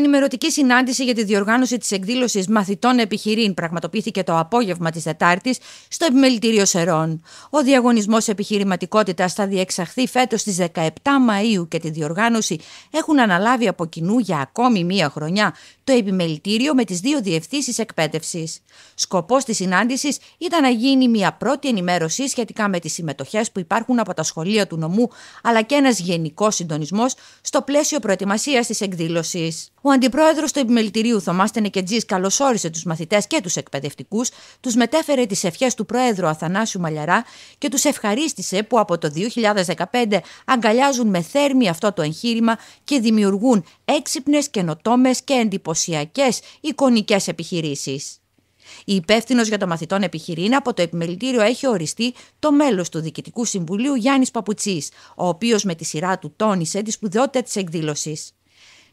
Η Ενημερωτική συνάντηση για τη διοργάνωση της εκδήλωσης μαθητών επιχειρήν πραγματοποιήθηκε το απόγευμα της Δετάρτη στο Επιμελητήριο Σερών. Ο διαγωνισμός επιχειρηματικότητας θα διεξαχθεί φέτος στις 17 Μαου και τη διοργάνωση έχουν αναλάβει από κοινού για ακόμη μία χρονιά το Επιμελητήριο με τις δύο διευθύνσεις εκπαίδευσης. Σκοπός της συνάντησης ήταν να γίνει μια πρώτη ενημέρωση σχετικά με τις συμμετοχές που υπάρχουν από τα σχολεία του νομού, αλλά και ένας γενικός συντονισμός στο πλαίσιο προετοιμασίας της εκδήλωσης. Ο αντιπρόεδρος του Επιμελητηρίου Θωμάς Τενεκετζής καλωσόρισε τους μαθητές και τους εκπαιδευτικούς, τους μετέφερε τις ευχές του Προέδρου Αθανάσιου Μαλιαρά και τους ευχαρίστησε που από το 2015 αγκαλιάζουν με θέρμη αυτό το εγχείρημα και δημιουργούν έξυπνες, καινοτόμες και εντυπωσιακές εικονικές επιχειρήσεις. Η υπεύθυνος για το μαθητών επιχειρήν από το επιμελητήριο έχει οριστεί το μέλος του Διοικητικού Συμβουλίου Γιάννης Παπουτσής, ο οποίος με τη σειρά του τόνισε τη σπουδαιότητα της εκδήλωσης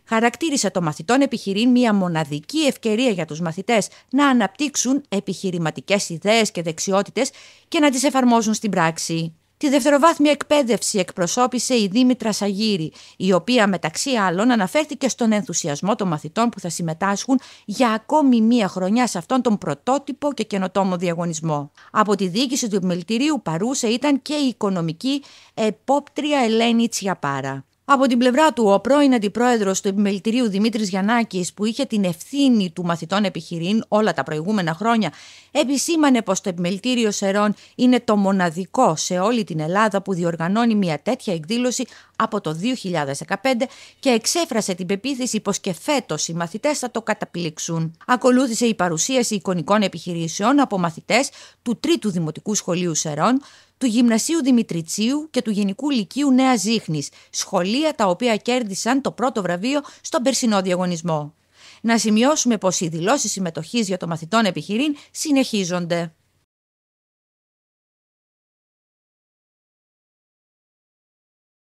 χαρακτήρισε το μαθητών επιχειρήν μια μοναδική ευκαιρία για τους μαθητές να αναπτύξουν επιχειρηματικές ιδέες και δεξιότητες και να τις εφαρμόζουν στην πράξη. Τη δευτεροβάθμια εκπαίδευση εκπροσώπησε η Δήμητρα Σαγύρη, η οποία μεταξύ άλλων αναφέρθηκε στον ενθουσιασμό των μαθητών που θα συμμετάσχουν για ακόμη μία χρονιά σε αυτόν τον πρωτότυπο και καινοτόμο διαγωνισμό. Από τη διοίκηση του επιμελητηρίου παρούσε ήταν και η οικονομική επόπτρια Ελένη Τσιαπάρα. Από την πλευρά του, ο πρώην αντιπρόεδρος του Επιμελητηρίου Δημήτρης Γιαννάκης, που είχε την ευθύνη του μαθητών επιχειρήν όλα τα προηγούμενα χρόνια, επισήμανε πως το Επιμελητήριο Σερών είναι το μοναδικό σε όλη την Ελλάδα που διοργανώνει μια τέτοια εκδήλωση από το 2015 και εξέφρασε την πεποίθηση πως και φέτος οι μαθητές θα το καταπλήξουν. Ακολούθησε η παρουσίαση εικονικών επιχειρήσεων από μαθητές του Τρίτου Δημοτικού Σχολείου Σερών, του Γυμνασίου Δημητριτσίου και του Γενικού Λυκείου Νέα Ζήχνης, σχολεία τα οποία κέρδισαν το πρώτο βραβείο στον περσινό διαγωνισμό. Να σημειώσουμε πως οι δηλώσεις συμμετοχής για το μαθητών επιχειρήν συνεχίζονται.